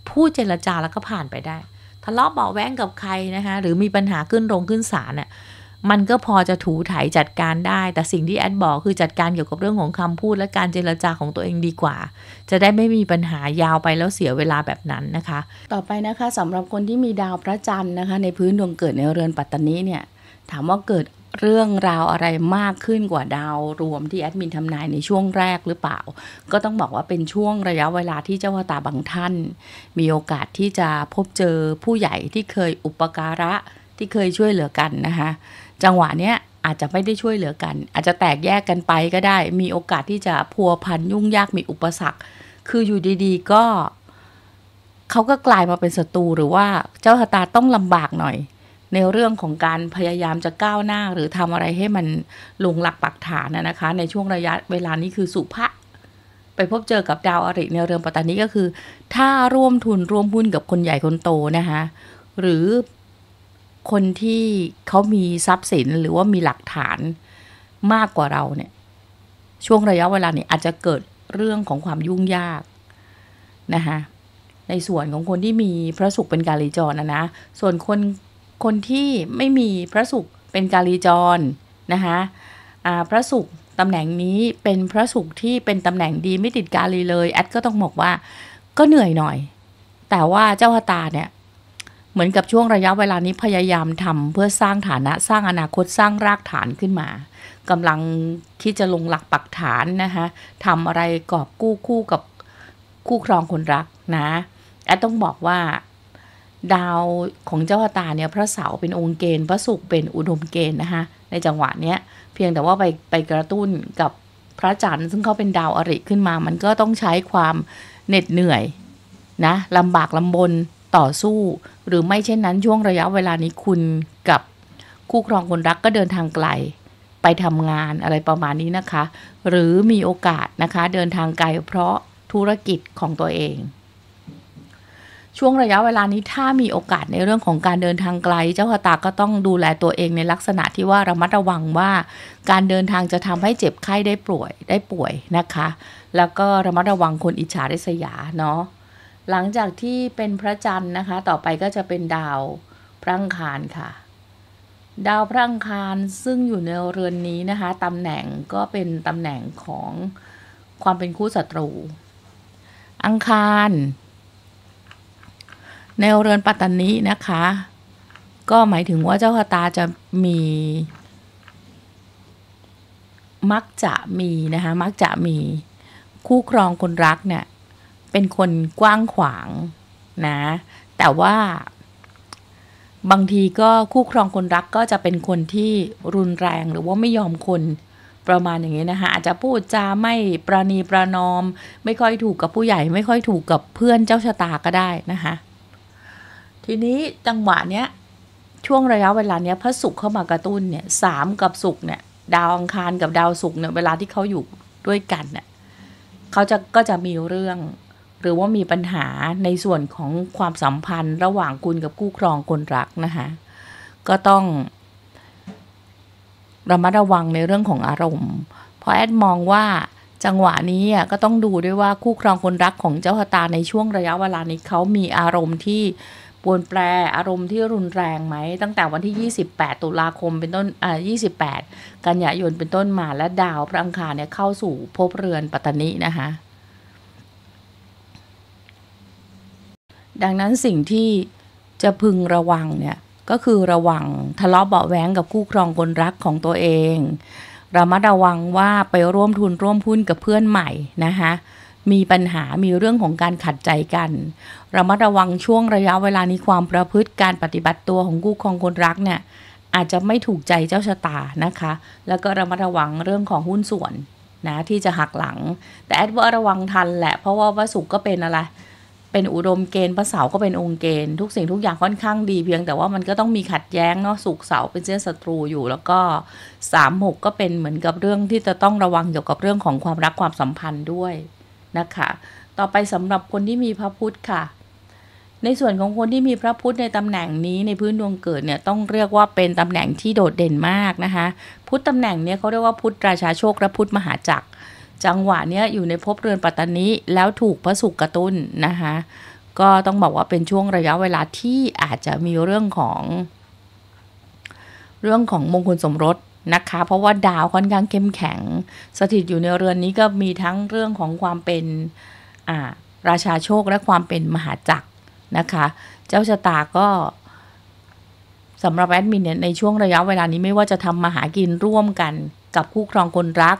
ผู้เจรจาแล้วก็ผ่านไปได้ ทะเลาะเบาแว้งกับใครนะคะหรือมีปัญหาขึ้นโรงขึ้นศาลเนี่ยมันก็พอจะถูถ่ายจัดการได้ แต่สิ่งที่ แอดบอกคือจัดการเกี่ยวกับเรื่องของคำพูดและการเจรจาของตัวเองดีกว่า จะได้ไม่มีปัญหายาวไปแล้วเสียเวลาแบบนั้นนะคะ ต่อไปนะคะสำหรับคนที่มีดาวพระจันทร์นะคะ ในพื้นดวงเกิดในเรือนปัตตานีเนี่ย ถามว่าเกิดเรื่องราวอะไรมากขึ้นกว่าดาวรวมที่แอดมินทำนายในช่วงแรกหรือเปล่า ก็ต้องบอกว่าเป็นช่วงระยะเวลาที่เจ้าตาบางท่าน มีโอกาสที่จะพบเจอผู้ใหญ่ที่เคยอุปการะที่เคยช่วยเหลือกันนะคะจังหวะเนี้ยอาจจะไม่ได้ช่วยเหลือกัน อาจจะแตกแยกกันไปก็ได้ มีโอกาสที่จะพัวพันยุ่งยากมีอุปสรรค คืออยู่ดีๆก็ เขาก็กลายมาเป็นศัตรูหรือว่าเจ้าชะตาต้องลำบากหน่อย ในเรื่องของการพยายามจะก้าวหน้า หรือทำอะไรให้มันลงหลักปักฐานนะคะ ในช่วงระยะเวลานี้คือสุภะไปพบเจอกับดาวอริในเรื่องปัตตานีก็คือ ถ้าร่วมทุนร่วมหุ้นกับคนใหญ่คนโตนะคะ หรือคนที่เขามีทรัพย์สินหรือว่ามีหลักฐานมากกว่าเราเนี่ยช่วงระยะเวลาเนี่ยอาจจะเกิดเรื่องของความยุ่งยากนะคะในส่วนของคนที่มีพระสุขเป็นกาลีจรนะนะส่วนคนคนที่ไม่มีพระสุขเป็นกาลีจรนะคะพระสุขตำแหน่งนี้เป็นพระสุขที่เป็นตำแหน่งดีไม่ติดกาลีเลยแอดก็ต้องบอกว่าก็เหนื่อยหน่อย แต่ว่าเจ้าตาเนี่ยเหมือนกับช่วงระยะเวลานี้พยายามทำเพื่อสร้างฐานะสร้างอนาคตสร้างรากฐานขึ้นมากำลังที่จะลงหลักปักฐานนะคะทำอะไรกอบกู้คู่กับคู่ครองคนรักนะแอดต้องบอกว่าดาวของเจ้าตาเนี่ยพระเสาเป็นองค์เกณฑ์พระศุกร์เป็นอุดมเกณฑ์นะคะในจังหวะเนี้ยเพียงแต่ว่าไปไปกระตุ้นกับพระจันทร์ซึ่งเขาเป็นดาวอริขึ้นมา มันก็ต้องใช้ความเหน็ดเหนื่อยนะลำบากลำบนต่อสู้หรือไม่เช่นนั้นช่วงระยะเวลานี้คุณกับคู่ครองคนรักก็เดินทางไกลไปทำงานอะไรประมาณนี้นะคะหรือมีโอกาสนะคะเดินทางไกล เพราะธุรกิจของตัวเอง ช่วงระยะเวลานี้ถ้ามีโอกาสในเรื่องของการเดินทางไกล เจ้าชะตาก็ต้องดูแลตัวเองในลักษณะที่ว่าระมัดระวังว่าการเดินทางจะทำให้เจ็บไข้ได้ป่วยได้ป่วยนะคะ แล้วก็ระมัดระวังคนอิจฉาริษยาเนาะหลังจากที่เป็นพระจันทร์นะคะต่อไปก็จะเป็นดาวพระอังคารค่ะ ดาวพระอังคารซึ่งอยู่ในเรือนนี้นะคะ ตำแหน่งก็เป็นตำแหน่งของความเป็นคู่ศัตรู อังคารในเรือนปัตตานีนะคะ ก็หมายถึงว่าเจ้าคตาจะมี มักจะมีนะคะมักจะมีคู่ครองคนรักเนี่ยเป็นคนกว้างขวาง นะ แต่ว่าบางทีก็คู่ครองคนรักก็จะเป็นคนที่รุนแรงหรือว่าไม่ยอมคนประมาณอย่างนี้นะคะอาจจะพูดจาไม่ประนีประนอม ไม่ค่อยถูกกับผู้ใหญ่ไม่ค่อยถูกกับเพื่อนเจ้าชะตาก็ได้นะคะทีนี้จังหวะเนี้ยช่วงระยะเวลาเนี้ยพระศุกร์เข้ามากระตุ้นเนี่ยสามกับศุกร์เนี่ยดาวอังคารกับดาวศุกร์เนี่ยเวลาที่เขาอยู่ด้วยกันเนี่ยเขาจะก็จะมีเรื่องหรือว่ามีปัญหาในส่วนของความสัมพันธ์ ระหว่างคุณกับคู่ครองคนรักนะคะก็ต้องระมัดระวังในเรื่องของอารมณ์ เพราะแอดมองว่าจังหวะนี้ก็ต้องดูด้วยว่าคู่ครองคนรักของเจ้าพตาในช่วงระยะเวลานี้เขามีอารมณ์ที่ปวนแปรอารมณ์ที่รุนแรงไหม ตั้งแต่วันที่ 28 ตุลาคมเป็นต้นอ่า28 กันยายนเป็นต้นมาและดาวพระอังคารเนี่ยเข้าสู่ภพเรือนปัตตนินะคะดังนั้นสิ่งที่จะพึงระวังเนี่ยก็คือระวังทะเลาะเบาแหวงกับคู่ครองคนรักของตัวเองระมัดระวังว่าไปร่วมทุนร่วมหุ้นกับเพื่อนใหม่นะคะมีปัญหามีเรื่องของการขัดใจกันระมัดระวังช่วงระยะเวลานี้ความประพฤติการปฏิบัติตัวของคู่ครองคนรักเนี่ยอาจจะไม่ถูกใจเจ้าชะตานะคะ แล้วก็ระมัดระวังเรื่องของหุ้นส่วนนะที่จะหักหลัง แต่แอดว่าระวังทันแหละเพราะว่าวัสุกก็เป็นอะไรเป็นอุดมเกณฑ์พระเสาก็ เป็นองค์เกณฑ์ทุกสิ่งทุกอย่างค่อนข้างดีเพียงแต่ว่ามันก็ต้องมีขัดแย้งเนาะสุกเสา เป็นเส้นศัตรูอยู่แล้วก็สามหกก็เป็นเหมือนกับเรื่องที่จะต้องระวังเกี่ยวกับเรื่องของความรักความสัมพันธ์ด้วยนะคะต่อไปสำหรับคนที่มีพระพุทธค่ะในส่วนของคนที่มีพระพุทธในตำแหน่งนี้ในพื้นดวงเกิดเนี่ยต้องเรียกว่าเป็นตำแหน่งที่โดดเด่นมาก นะคะพุทธตำแหน่งเนี่ยเขาเรียกว่าพุทธราชาโชคและพุทธมหาจักรจังหวะเนี้ยอยู่ในภพเรือนปัตตานีแล้วถูกพระสุกกระตุ้นนะคะก็ต้องบอกว่าเป็นช่วงระยะเวลาที่อาจจะมีเรื่องของ เรื่องของมงคลสมรสนะคะ เพราะว่าดาวค่อนข้างเข้มแข็ง สถิตอยู่ในเรือนนี้ก็มีทั้งเรื่องของความเป็นราชาโชคและความเป็นมหาจักรนะคะ เจ้าชะตาก็สำหรับแอดมินเนี่ยในช่วงระยะเวลานี้ไม่ว่าจะทำมาหากินร่วมกันกับคู่ครองคนรัก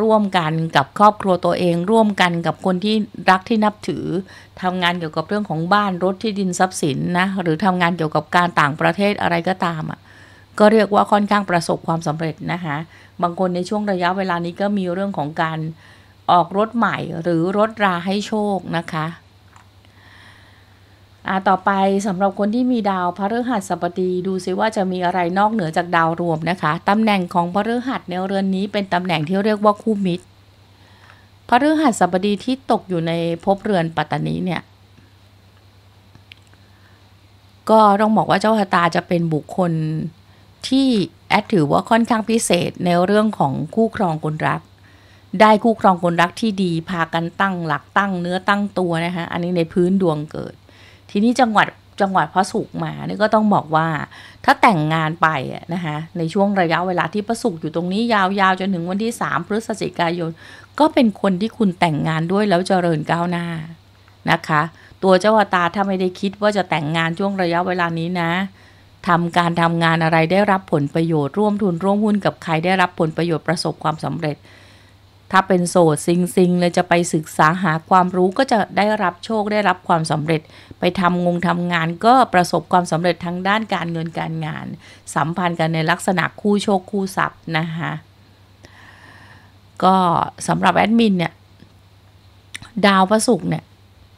ร่วมกันกับครอบครัวตัวเอง ร่วมกันกับคนที่รักที่นับถือทำงานเกี่ยวกับเรื่องของบ้านรถที่ดินทรัพย์สินนะหรือทำงานเกี่ยวกับการต่างประเทศอะไรก็ตามอ่ะก็เรียกว่าค่อนข้างประสบความสำเร็จนะคะ บางคนในช่วงระยะเวลานี้ก็มีเรื่องของการออกรถใหม่ หรือรถราให้โชคนะคะอ่าต่อไปสำหรับคนที่มีดาวพฤหัสบดีดูซิว่าจะมีอะไรนอกเหนือจากดาวรวมนะคะตำแหน่งของพฤหัสในเรือนนี้เป็นตำแหน่งที่เรียกว่าคู่มิตร พฤหัสบดีที่ตกอยู่ในภพเรือนปัตตานีเนี่ยก็ต้องบอกว่าเจ้าชะตาจะเป็นบุคคลที่แอดถือว่าค่อนข้างพิเศษในเรื่องของคู่ครองคนรัก ได้คู่ครองคนรักที่ดีพากันตั้งหลักตั้งเนื้อตั้งตัวนะคะอันนี้ในพื้นดวงเกิดทีนี้จังหวัดจังหวัดพระสุกมา นี่ก็ต้องบอกว่าถ้าแต่งงานไปนะคะในช่วงระยะเวลาที่พระสุกอยู่ตรงนี้ยาวๆจนถึงวันที่ 3 พฤศจิกายน ก็เป็นคนที่คุณแต่งงานด้วยแล้วเจริญก้าวหน้านะคะ ตัวเจ้าตาถ้าไม่ได้คิดว่าจะแต่งงานช่วงระยะเวลานี้นะทำการทำงานอะไรได้รับผลประโยชน์ร่วมทุนร่วมหุ้นกับใครได้รับผลประโยชน์ประสบความสำเร็จถ้าเป็นโสด ซิงซิงเลยจะไปศึกษาหาความรู้ก็จะได้รับโชคได้รับความสำเร็จ ไปทำงงทำงานก็ประสบความสำเร็จทางด้านการเงินการงาน สัมพันธ์กันในลักษณะคู่โชค คู่ทรัพย์นะคะก็สำหรับแอดมินเนี่ยดาวพระศุกร์เนี่ย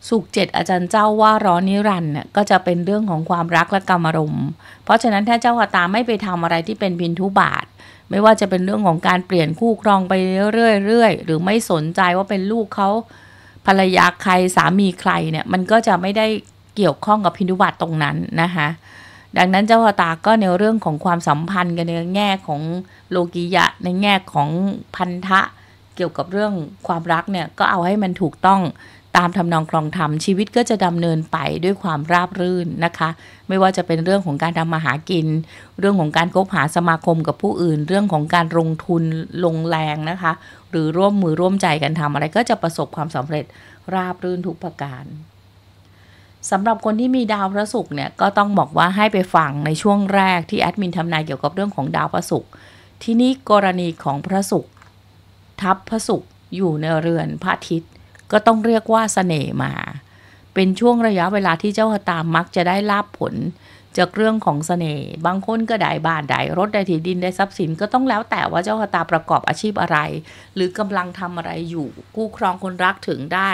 สุขเจ็ดอาจารย์เจ้าว่าร้อนนิรันเนี่ยก็จะเป็นเรื่องของความรักและกรรมรมเพราะฉะนั้นถ้าเจ้าตาไม่ไปทำอะไรที่เป็นพินทุบาทไม่ว่าจะเป็นเรื่องของการเปลี่ยนคู่ครองไปเรื่อยๆหรือไม่สนใจว่าเป็นลูกเขาภรรยาใครสามีใครเนี่ยมันก็จะไม่ได้เกี่ยวข้องกับพินุบัตตรงนั้นนะคะดังนั้นเจ้าพ่อตาก็ในเรื่องของความสัมพันธ์ กันในแง่ของโลกิยะในแง่ของพันธะเกี่ยวกับเรื่องความรักเนี่ยก็เอาให้มันถูกต้องตามทำนองคลองธรรมชีวิตก็จะดำเนินไปด้วยความราบรื่นนะคะ ไม่ว่าจะเป็นเรื่องของการทำมาหากิน เรื่องของการคบหาสมาคมกับผู้อื่น เรื่องของการลงทุนลงแรงนะคะ หรือร่วมมือร่วมใจกันทำอะไรก็จะประสบความสำเร็จราบรื่นทุกประการสำหรับคนที่มีดาวพระศุกร์เนี่ยก็ต้องบอกว่าให้ไปฟังในช่วงแรกที่แอดมินทำนายเกี่ยวกับเรื่องของดาวพระศุกร์ที่นี้กรณีของพระศุกร์ทับพระศุกร์อยู่ในเรือนพระอาทิตย์ก็ต้องเรียกว่าสเสน่ห์มา เป็นช่วงระยะเวลาที่เจ้าหตา มักจะได้ลาบผล จากเรื่องของสเสน่ห์บางคนก็ได้บ้านได้รถได้ที่ดินได้ทรัพย์สินก็ต้องแล้วแต่ว่าเจ้าหตาประกอบอาชีพอะไร หรือกำลังทำอะไรอยู่กู้ครองคนรักถึงได้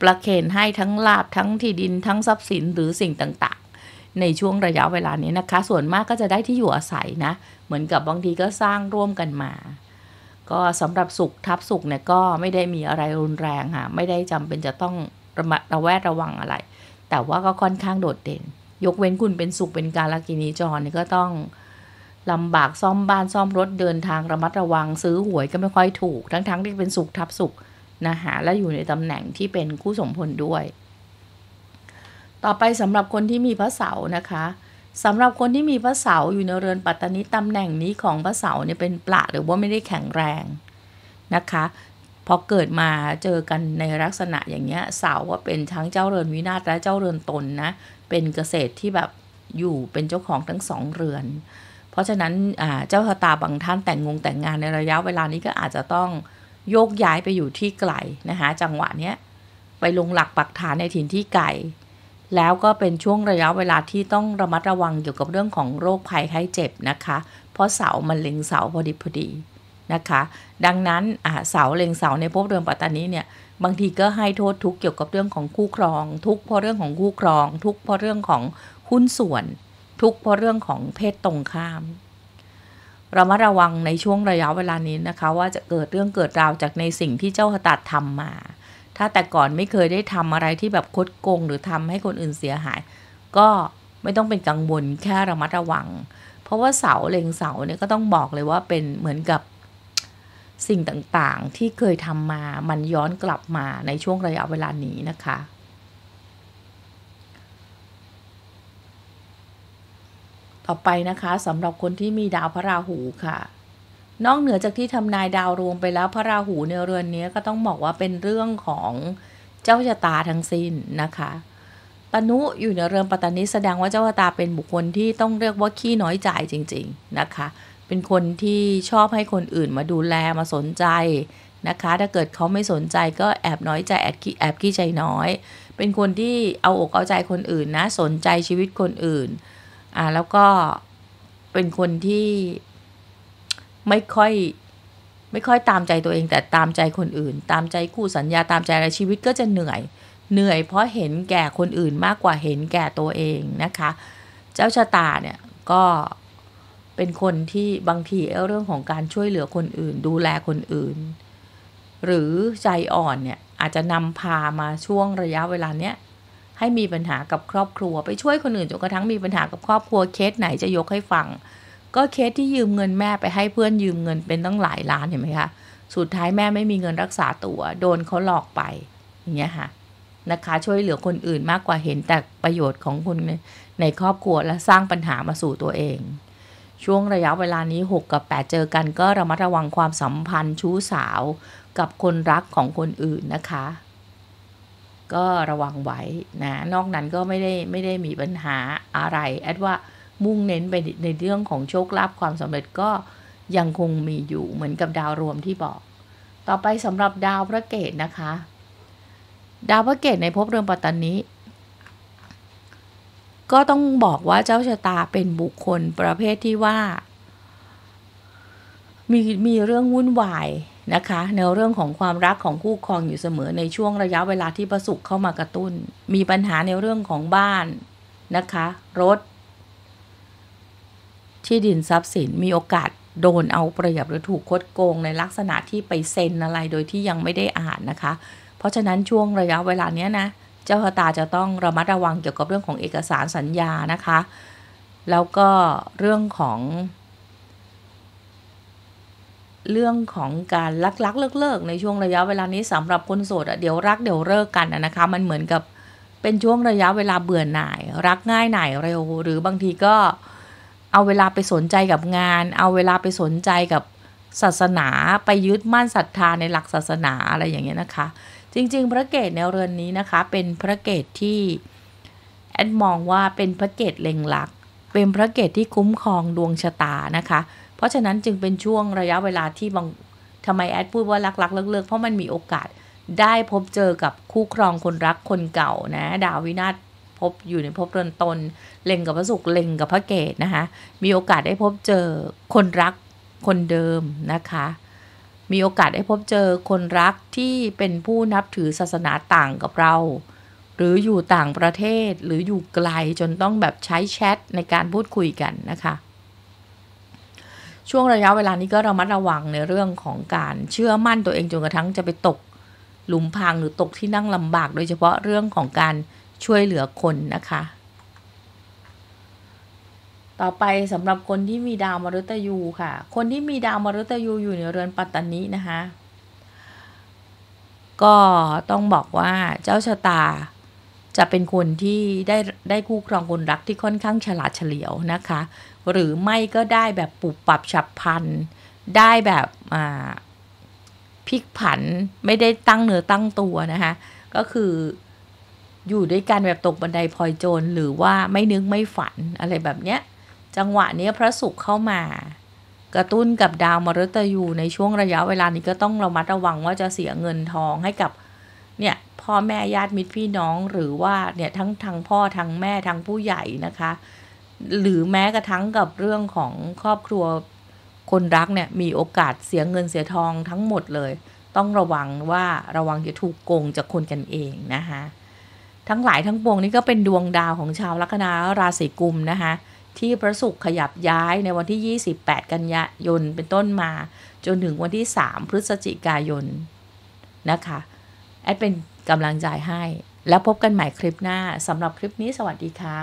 ประเคนให้ทั้งลาบทั้งที่ดินทั้งทรัพย์สินหรือสิ่งต่างๆ ในช่วงระยะเวลานี้นะคะ ส่วนมากก็จะได้ที่อยู่อาศัยนะ เหมือนกับบางทีก็สร้างร่วมกันมาก็สำหรับสุขทับสุขเนี่ยก็ไม่ได้มีอะไรรุนแรงค่ะ ไม่ได้จำเป็นจะต้องระมัดระแวดระวังอะไร แต่ว่าก็ค่อนข้างโดดเด่น ยกเว้นคุณเป็นสุขเป็นการละกินีจรนี่ก็ต้องลำบากซ่อมบ้านซ่อมรถเดินทางระมัดระวัง ซื้อหวยก็ไม่ค่อยถูกทั้งๆทที่เป็นสุขทับสุขนะคะและอยู่ในตำแหน่งที่เป็นคู่สมพลด้วย ต่อไปสำหรับคนที่มีพระเสานะคะสำหรับคนที่มีพระเสาอยู่ในเรือนปัตตานิตำแหน่งนี้ของพระเสาเนี่ยเป็นปละหรือว่าไม่ได้แข็งแรง นะคะ พอเกิดมาเจอกันในลักษณะอย่างเงี้ยเสาว่าเป็นทั้งเจ้าเรือนวินาศและเจ้าเรือนตนนะ เป็นเกษตรที่แบบอยู่เป็นเจ้าของทั้งสองเรือน เพราะฉะนั้นเจ้าชะตาบางท่านแต่งงง แต่งงานในระยะเวลานี้ก็อาจจะต้องโยกย้ายไปอยู่ที่ไกลนะคะจังหวะเนี้ยไปลงหลักปักฐานในถิ่นที่ไกลแล้วก็เป็นช่วงระยะเวลาที่ต้องระมัดระวังเกี่ยวกับเรื่องของโรคภัยไข้เจ็บนะคะ เพราะเสามันเล็งเสาพอดีพอดีนะคะ ดังนั้นเสาเล็งเสาในภพเรือนปัตตานีเนี่ยบางทีก็ให้โทษทุกเกี่ยวกับเรื่องของคู่ครอง ทุกเพราะเรื่องของคู่ครอง ทุกเพราะเรื่องของหุ้นส่วน ทุกเพราะเรื่องของเพศตรงข้าม เระมัดระวังในช่วงระยะเวลานี้นะคะว่าจะเกิดเรื่องเกิดราวจากในสิ่งที่เจ้าตัดทำมาถ้าแต่ก่อนไม่เคยได้ทำอะไรที่แบบคดโกงหรือทำให้คนอื่นเสียหาย ก็ไม่ต้องเป็นกังวลแค่ระมัดระวัง เพราะว่าเสาเล็งเสาเนี่ย ก็ต้องบอกเลยว่าเป็นเหมือนกับสิ่งต่าง ๆ ที่เคยทำมา มันย้อนกลับมาในช่วงระยะเวลานี้นะคะ ต่อไปนะคะสำหรับคนที่มีดาวพระราหูค่ะนอกเหนือจากที่ทำนายดาวรวงไปแล้วพระราหูในเรือนนี้ก็ต้องบอกว่าเป็นเรื่องของเจ้าชะตาทั้งสิ้นนะคะตนุอยู่ในเรือนปัตตนิแสดงว่าเจ้าชะตาเป็นบุคคลที่ต้องเรียกว่า ขี้น้อยใจจริง ๆนะคะ เป็นคนที่ชอบให้คนอื่นมาดูแลมาสนใจนะคะ ถ้าเกิดเขาไม่สนใจก็แอบน้อยใจแอบขี้แอบขี้ใจน้อย เป็นคนที่เอาอกเอาใจคนอื่นนะสนใจชีวิตคนอื่นอ่าแล้วก็เป็นคนที่ไม่ค่อยไม่ค่อยตามใจตัวเองแต่ตามใจคนอื่น ตามใจคู่สัญญาตามใจอะไรชีวิตก็จะเหนื่อย เหนื่อยเพราะเห็นแก่คนอื่นมากกว่าเห็นแก่ตัวเองนะคะเจ้าชะตาเนี่ยก็เป็นคนที่บางทีเรื่องของการช่วยเหลือคนอื่นดูแลคนอื่น หรือใจอ่อนเนี่ยอาจจะนำพามาช่วงระยะเวลาเนี้ยให้มีปัญหากับครอบครัวไปช่วยคนอื่นจนกระทั่งมีปัญหากับครอบครัวเคสไหนจะยกให้ฟังก็เคสที่ยืมเงินแม่ไปให้เพื่อนยืมเงินเป็นตั้งหลายล้านเห็นไหมคะ สุดท้ายแม่ไม่มีเงินรักษาตัว โดนเขาหลอกไป อย่างเงี้ยค่ะนะคะ ช่วยเหลือคนอื่นมากกว่าเห็นแต่ประโยชน์ของคุนในครอบครัวและสร้างปัญหามาสู่ตัวเอง ช่วงระยะเวลานี้ 6 กับ 8 เจอกันก็ระมัดระวังความสัมพันธ์ชู้สาวกับคนรักของคนอื่นนะคะ ก็ระวังไว้นะนอกนั้นก็ไม่ได้ไม่ได้มีปัญหาอะไรแอดว่ามุ่งเน้นไปในเรื่องของโชคลาภความสำเร็จก็ยังคงมีอยู่เหมือนกับดาวรวมที่บอก ต่อไปสำหรับดาวพระเกตนะคะ ดาวพระเกตในภพเรือนปัตตานีก็ต้องบอกว่าเจ้าชะตาเป็นบุคคลประเภทที่ว่า มีมีเรื่องวุ่นวายนะคะในเรื่องของความรักของคู่ครองอยู่เสมอในช่วงระยะเวลาที่ประสุขเข้ามากระตุน้น มีปัญหาในเรื่องของบ้านนะคะรถที่ดินทรัพย์สินมีโอกาสโดนเอาเปรียบหรือถูกคดโกงในลักษณะที่ไปเซ็น อะไรโดยที่ยังไม่ได้อ่านนะคะ เพราะฉะนั้นช่วงระยะเวลาเนี้ยนะเจ้าชะตาจะต้องระมัดระวังเกี่ยวกับเรื่องของเอกสารสัญญานะคะ แล้วก็เรื่องของ เรื่องของการ รักลักเลิกเลิกในช่วงระยะเวลานี้สำหรับคนโสดอะเดี๋ยวรักเดี๋ยวเลิกกันนะคะมันเหมือนกับเป็นช่วงระยะเวลาเบื่อหน่าย รักง่ายหน่ายเร็วหรือบางทีก็เเอาเวลาไปสนใจกับงาน เอาเวลาไปสนใจกับศาสนา ไปยึดมั่นศรัทธาในหลักศาสนาอะไรอย่างเงี้ยนะคะ จริง ๆ พระเกศในเรือนนี้นะคะ เป็นพระเกศที่แอดมองว่าเป็นพระเกศเล็งหลัก เป็นพระเกศที่คุ้มครองดวงชะตานะคะเพราะฉะนั้นจึงเป็นช่วงระยะเวลาที่บางทำไมแอดพูดว่ารักๆเลิกๆเพราะมันมีโอกาสได้พบเจอกับคู่ครองคนรักคนเก่านะดาววินาศพบอยู่ในพบเรือนตนเล็งกับพระสุขเล็งกับพระเกตนะคะ มีโอกาสได้พบเจอคนรักคนเดิมนะคะ มีโอกาสได้พบเจอคนรักที่เป็นผู้นับถือศาสนาต่างกับเรา หรืออยู่ต่างประเทศหรืออยู่ไกลจนต้องแบบใช้แชทในการพูดคุยกันนะคะ ช่วงระยะเวลานี้ก็ระมัดระวังในเรื่องของการเชื่อมั่นตัวเองจนกระทั่งจะไปตกหลุมพรางหรือตกที่นั่งลำบากโดยเฉพาะเรื่องของการช่วยเหลือคนนะคะ ต่อไปสำหรับคนที่มีดาวมฤตยูค่ะ คนที่มีดาวมฤตยูอยู่ในเรือนปัตตานีนะคะ ก็ต้องบอกว่าเจ้าชะตาจะเป็นคนที่ได้ได้คู่ครองคนรักที่ค่อนข้างฉลาดเฉลียวนะคะ หรือไม่ก็ได้แบบปุบปรับฉับพลัน ได้แบบพลิกผันไม่ได้ตั้งเนื้อตั้งตัวนะคะ ก็คืออยู่ด้วยกันแบบตกบันไดพลอยโจรหรือว่าไม่นึกไม่ฝันอะไรแบบเนี้ยจังหวะนี้พระศุกร์เข้ามา กระตุ้นกับดาวมฤตยูในช่วงระยะเวลานี้ก็ต้องระมัดระวังว่าจะเสียเงินทองให้กับเนี่ยพ่อแม่ญาติมิตรพี่น้องหรือว่าเนี่ยทั้งทางพ่อทางแม่ทางผู้ใหญ่นะคะ หรือแม้กระทั่งกับเรื่องของครอบครัวคนรักเนี่ยมีโอกาสเสียเงินเสียทองทั้งหมดเลย ต้องระวังว่าระวังจะถูกโกงจากคนกันเองนะคะทั้งหลายทั้งปวงนี้ก็เป็นดวงดาวของชาวลัคนาราศีกุมนะคะ ที่พระศุกร์ขยับย้ายในวันที่ 28 กันยายนเป็นต้นมา จนถึงวันที่ 3 พฤศจิกายนนะคะ แอดเป็นกำลังใจให้แล้วพบกันใหม่คลิปหน้าสำหรับคลิปนี้สวัสดีค่ะ